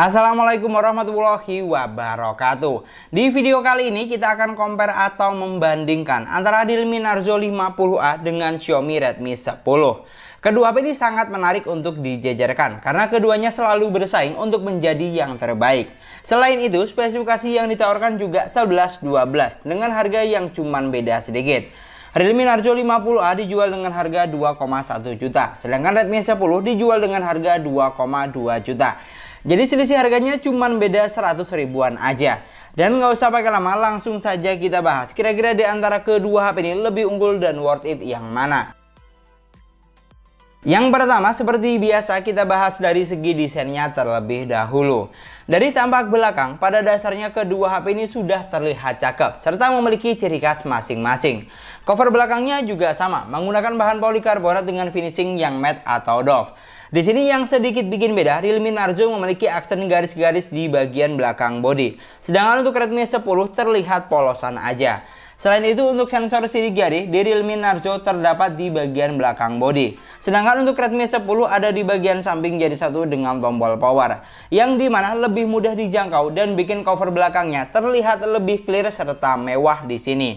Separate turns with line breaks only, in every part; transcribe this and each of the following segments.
Assalamualaikum warahmatullahi wabarakatuh Di video kali ini kita akan compare atau membandingkan antara Realme Narzo 50A dengan Xiaomi Redmi 10 Kedua HP ini sangat menarik untuk dijajarkan karena keduanya selalu bersaing untuk menjadi yang terbaik. Selain itu, spesifikasi yang ditawarkan juga 11-12 dengan harga yang cuman beda sedikit. Realme Narzo 50A dijual dengan harga 2,1 juta, sedangkan Redmi 10 dijual dengan harga 2,2 juta. Jadi selisih harganya cuma beda 100 ribuan aja. Dan nggak usah pakai lama, langsung saja kita bahas. Kira-kira di antara kedua HP ini lebih unggul dan worth it yang mana? Yang pertama, seperti biasa kita bahas dari segi desainnya terlebih dahulu. Dari tampak belakang, pada dasarnya kedua HP ini sudah terlihat cakep, serta memiliki ciri khas masing-masing. Cover belakangnya juga sama, menggunakan bahan polikarbonat dengan finishing yang matte atau doff. Di sini yang sedikit bikin beda, Realme Narzo memiliki aksen garis-garis di bagian belakang body. Sedangkan untuk Redmi 10 terlihat polosan aja. Selain itu untuk sensor sidik jari di Realme Narzo terdapat di bagian belakang bodi. Sedangkan untuk Redmi 10 ada di bagian samping jari satu dengan tombol power. Yang dimana lebih mudah dijangkau dan bikin cover belakangnya terlihat lebih clear serta mewah di sini.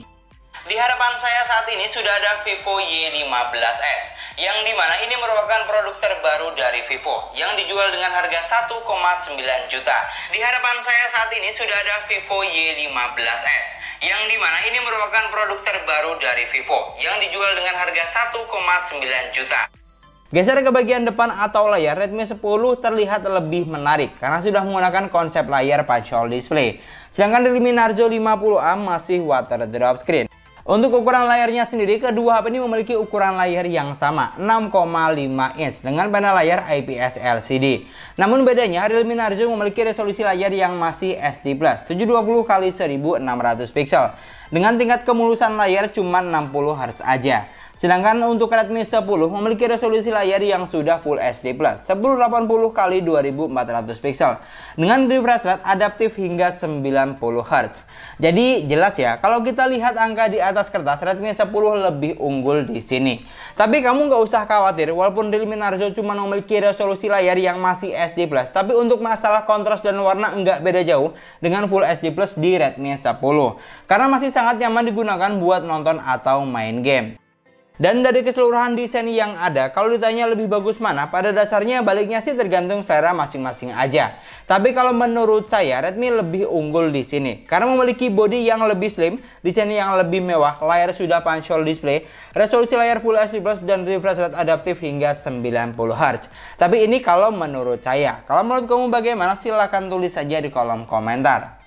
Di harapan saya saat ini sudah ada Vivo Y15s yang dimana ini merupakan produk terbaru dari Vivo yang dijual dengan harga 1,9 juta. Di harapan saya saat ini sudah ada Vivo Y15s yang dimana ini merupakan produk terbaru dari Vivo yang dijual dengan harga 1,9 juta. Geser ke bagian depan atau layar, Redmi 10 terlihat lebih menarik karena sudah menggunakan konsep layar punch hole display. Sedangkan Redmi Narzo 50A masih water drop screen. Untuk ukuran layarnya sendiri, kedua HP ini memiliki ukuran layar yang sama, 6,5 inch dengan panel layar IPS LCD. Namun bedanya, Realme Narzo memiliki resolusi layar yang masih SD+, 720 x 1600 pixel dengan tingkat kemulusan layar cuma 60 Hz aja. Sedangkan untuk Redmi 10 memiliki resolusi layar yang sudah Full HD+, 1080 x 2400 pixel dengan refresh rate adaptif hingga 90 Hz. Jadi jelas ya, kalau kita lihat angka di atas kertas Redmi 10 lebih unggul di sini. Tapi kamu nggak usah khawatir, walaupun Realme Narzo cuma memiliki resolusi layar yang masih plus, tapi untuk masalah kontras dan warna nggak beda jauh dengan Full HD+ di Redmi 10. Karena masih sangat nyaman digunakan buat nonton atau main game. Dan dari keseluruhan desain yang ada, kalau ditanya lebih bagus mana, pada dasarnya baliknya sih tergantung selera masing-masing aja. Tapi kalau menurut saya, Redmi lebih unggul di sini. Karena memiliki body yang lebih slim, desain yang lebih mewah, layar sudah hole display, resolusi layar Full HD+, Plus dan refresh rate adaptif hingga 90Hz. Tapi ini kalau menurut saya. Kalau menurut kamu bagaimana? Silahkan tulis saja di kolom komentar.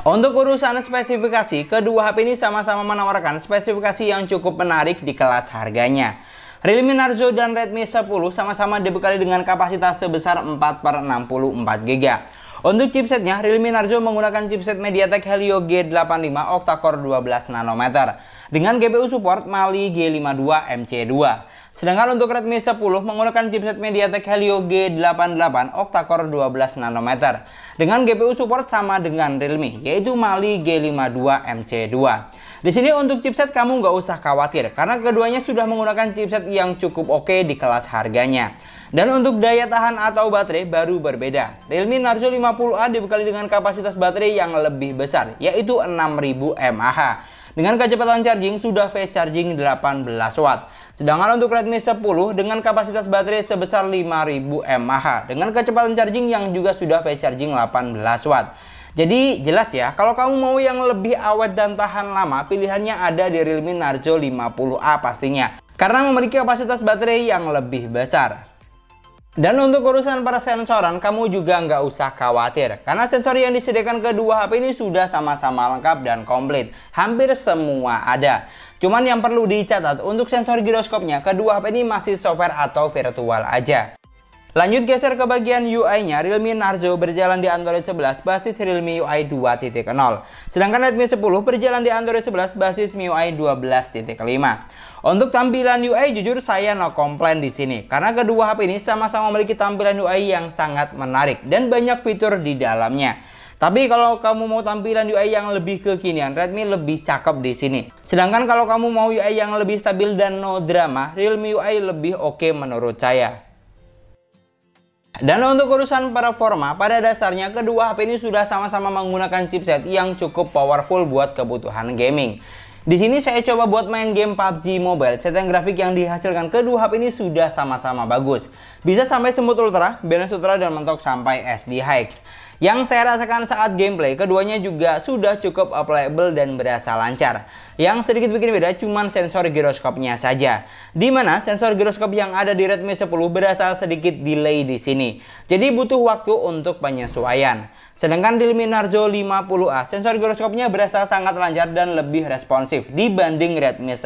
Untuk urusan spesifikasi, kedua HP ini sama-sama menawarkan spesifikasi yang cukup menarik di kelas harganya. Realme Narzo dan Redmi 10 sama-sama dibekali dengan kapasitas sebesar 4 per 64 GB. Untuk chipsetnya, Realme Narzo menggunakan chipset MediaTek Helio G85 octa-core 12 nanometer dengan GPU support Mali G52 MC2. Sedangkan untuk Redmi 10 menggunakan chipset MediaTek Helio G88 octa-core 12 nanometer dengan GPU support sama dengan Realme yaitu Mali G52 MC2. Di sini untuk chipset kamu nggak usah khawatir karena keduanya sudah menggunakan chipset yang cukup oke di kelas harganya. Dan untuk daya tahan atau baterai baru berbeda. Realme Narzo 50A dibekali dengan kapasitas baterai yang lebih besar yaitu 6000 mAh dengan kecepatan charging sudah fast charging 18 watt. Sedangkan untuk Redmi 10 dengan kapasitas baterai sebesar 5000 mAh dengan kecepatan charging yang juga sudah fast charging 18 watt. Jadi jelas ya, kalau kamu mau yang lebih awet dan tahan lama, pilihannya ada di Realme Narzo 50A pastinya. Karena memiliki kapasitas baterai yang lebih besar. Dan untuk urusan para sensoran, kamu juga nggak usah khawatir. Karena sensor yang disediakan kedua HP ini sudah sama-sama lengkap dan komplit. Hampir semua ada. Cuman yang perlu dicatat, untuk sensor giroskopnya, kedua HP ini masih software atau virtual aja. Lanjut geser ke bagian UI-nya, Realme Narzo berjalan di Android 11 basis Realme UI 2.0. Sedangkan Redmi 10 berjalan di Android 11 basis MIUI 12.5. Untuk tampilan UI jujur saya no komplain di sini karena kedua HP ini sama-sama memiliki tampilan UI yang sangat menarik dan banyak fitur di dalamnya. Tapi kalau kamu mau tampilan UI yang lebih kekinian, Redmi lebih cakep di sini. Sedangkan kalau kamu mau UI yang lebih stabil dan no drama, Realme UI lebih oke okay menurut saya. Dan untuk urusan performa, pada dasarnya kedua HP ini sudah sama-sama menggunakan chipset yang cukup powerful buat kebutuhan gaming. Di sini saya coba buat main game PUBG Mobile. Setting grafik yang dihasilkan kedua HP ini sudah sama-sama bagus. Bisa sampai semut ultra, balance ultra, dan mentok sampai SD high. Yang saya rasakan saat gameplay, keduanya juga sudah cukup playable dan berasa lancar. Yang sedikit bikin beda cuman sensor giroskopnya saja. Dimana sensor giroskop yang ada di Redmi 10 berasa sedikit delay di sini. Jadi butuh waktu untuk penyesuaian. Sedangkan di Narzo 50A, sensor giroskopnya berasa sangat lancar dan lebih responsif dibanding Redmi 10.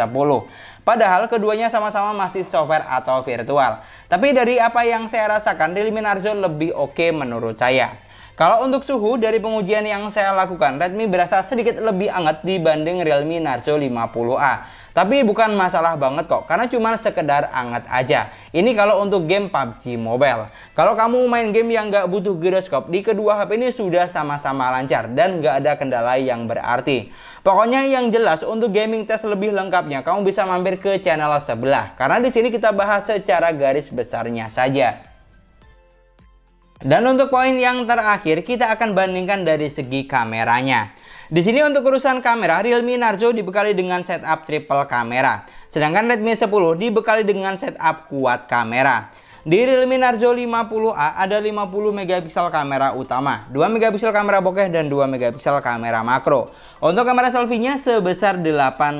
Padahal keduanya sama-sama masih software atau virtual. Tapi dari apa yang saya rasakan, di Narzo lebih oke menurut saya. Kalau untuk suhu, dari pengujian yang saya lakukan, Redmi berasa sedikit lebih hangat dibanding Realme Narzo 50A. Tapi bukan masalah banget kok, karena cuma sekedar hangat aja. Ini kalau untuk game PUBG Mobile. Kalau kamu main game yang nggak butuh gyroscope, di kedua HP ini sudah sama-sama lancar dan nggak ada kendala yang berarti. Pokoknya yang jelas untuk gaming test lebih lengkapnya kamu bisa mampir ke channel sebelah karena di sini kita bahas secara garis besarnya saja. Dan untuk poin yang terakhir, kita akan bandingkan dari segi kameranya. Di sini untuk urusan kamera, Realme Narzo dibekali dengan setup triple kamera. Sedangkan Redmi 10 dibekali dengan setup kuat kamera. Di Realme Narzo 50A ada 50 megapiksel kamera utama, 2 megapiksel kamera bokeh dan 2 megapiksel kamera makro. Untuk kamera selfie-nya sebesar 8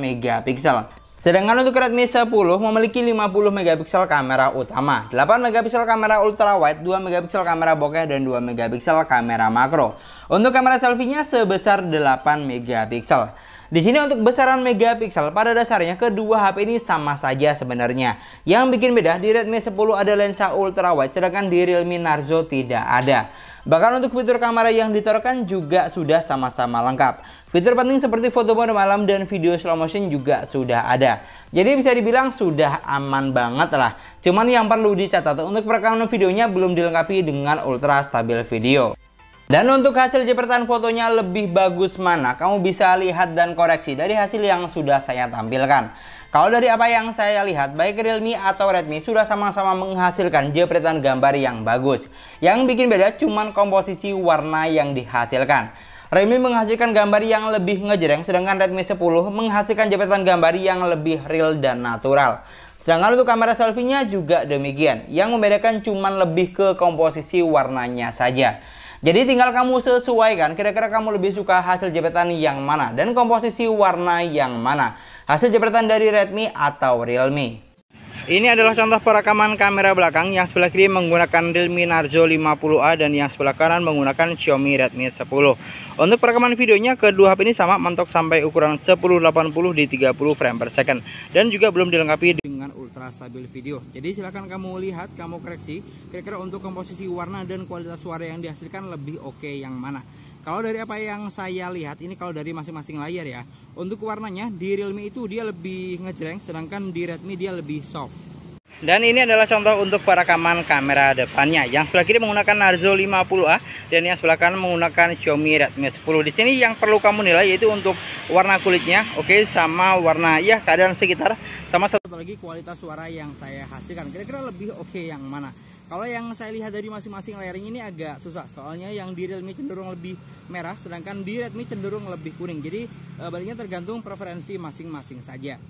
megapiksel. Sedangkan untuk Redmi 10 memiliki 50 megapiksel kamera utama, 8 megapiksel kamera ultrawide, 2 megapiksel kamera bokeh dan 2 megapiksel kamera makro. Untuk kamera selfie-nya sebesar 8 megapiksel. Di sini untuk besaran megapiksel pada dasarnya kedua HP ini sama saja sebenarnya. Yang bikin beda di Redmi 10 ada lensa ultrawide, sedangkan di Realme Narzo tidak ada. Bahkan untuk fitur kamera yang ditaruhkan juga sudah sama-sama lengkap. Fitur penting seperti foto mode malam dan video slow motion juga sudah ada. Jadi bisa dibilang sudah aman banget lah. Cuman yang perlu dicatat untuk perekaman videonya belum dilengkapi dengan ultra stabil video. Dan untuk hasil jepretan fotonya lebih bagus mana, kamu bisa lihat dan koreksi dari hasil yang sudah saya tampilkan. Kalau dari apa yang saya lihat, baik Realme atau Redmi sudah sama-sama menghasilkan jepretan gambar yang bagus. Yang bikin beda cuman komposisi warna yang dihasilkan. Redmi menghasilkan gambar yang lebih ngejreng, sedangkan Redmi 10 menghasilkan jepretan gambar yang lebih real dan natural. Sedangkan untuk kamera selfie-nya juga demikian. Yang membedakan cuma lebih ke komposisi warnanya saja. Jadi tinggal kamu sesuaikan kira-kira kamu lebih suka hasil jepretan yang mana dan komposisi warna yang mana. Hasil jepretan dari Redmi atau Realme. Ini adalah contoh perekaman kamera belakang yang sebelah kiri menggunakan Realme Narzo 50A dan yang sebelah kanan menggunakan Xiaomi Redmi 10. Untuk perekaman videonya kedua HP ini sama mentok sampai ukuran 1080 di 30 frame per second dan juga belum dilengkapi dengan ultra stabil video. Jadi silahkan kamu lihat, kamu koreksi kira-kira untuk komposisi warna dan kualitas suara yang dihasilkan lebih oke okay yang mana. Kalau dari apa yang saya lihat ini kalau dari masing-masing layar ya. Untuk warnanya di Realme itu dia lebih ngejreng sedangkan di Redmi dia lebih soft. Dan ini adalah contoh untuk perekaman kamera depannya. Yang sebelah kiri menggunakan Narzo 50A dan yang sebelah kanan menggunakan Xiaomi Redmi 10. Di sini yang perlu kamu nilai yaitu untuk warna kulitnya, oke, okay, sama warna ya keadaan sekitar, sama satu lagi kualitas suara yang saya hasilkan. Kira-kira lebih oke okay yang mana? Kalau yang saya lihat dari masing-masing layering ini agak susah soalnya yang di Realme cenderung lebih merah sedangkan di Redmi cenderung lebih kuning. Jadi eh, baliknya tergantung preferensi masing-masing saja.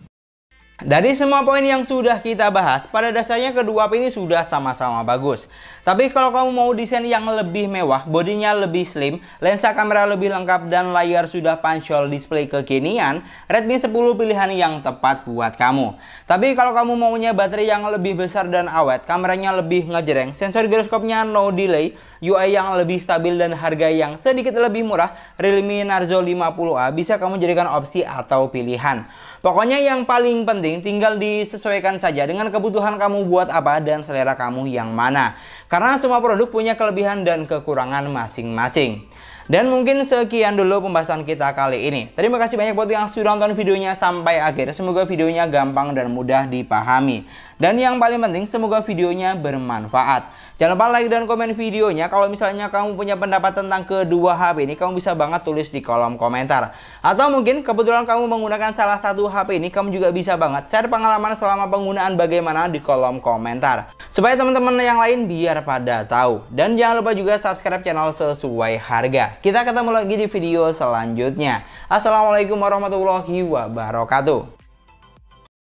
Dari semua poin yang sudah kita bahas, pada dasarnya kedua ini sudah sama-sama bagus. Tapi kalau kamu mau desain yang lebih mewah, bodinya lebih slim, lensa kamera lebih lengkap, dan layar sudah panjol display kekinian, Redmi 10 pilihan yang tepat buat kamu. Tapi kalau kamu maunya baterai yang lebih besar dan awet, kameranya lebih ngejreng, sensor gyroscope no delay, UI yang lebih stabil dan harga yang sedikit lebih murah, Realme Narzo 50A bisa kamu jadikan opsi atau pilihan. Pokoknya yang paling penting tinggal disesuaikan saja dengan kebutuhan kamu buat apa dan selera kamu yang mana. Karena semua produk punya kelebihan dan kekurangan masing-masing. Dan mungkin sekian dulu pembahasan kita kali ini. Terima kasih banyak buat yang sudah nonton videonya sampai akhir. Semoga videonya gampang dan mudah dipahami. Dan yang paling penting semoga videonya bermanfaat. Jangan lupa like dan komen videonya. Kalau misalnya kamu punya pendapat tentang kedua HP ini, kamu bisa banget tulis di kolom komentar. Atau mungkin kebetulan kamu menggunakan salah satu HP ini, kamu juga bisa banget share pengalaman selama penggunaan bagaimana di kolom komentar. Supaya teman-teman yang lain biar pada tahu. Dan jangan lupa juga subscribe channel sesuai harga. Kita ketemu lagi di video selanjutnya. Assalamualaikum warahmatullahi wabarakatuh.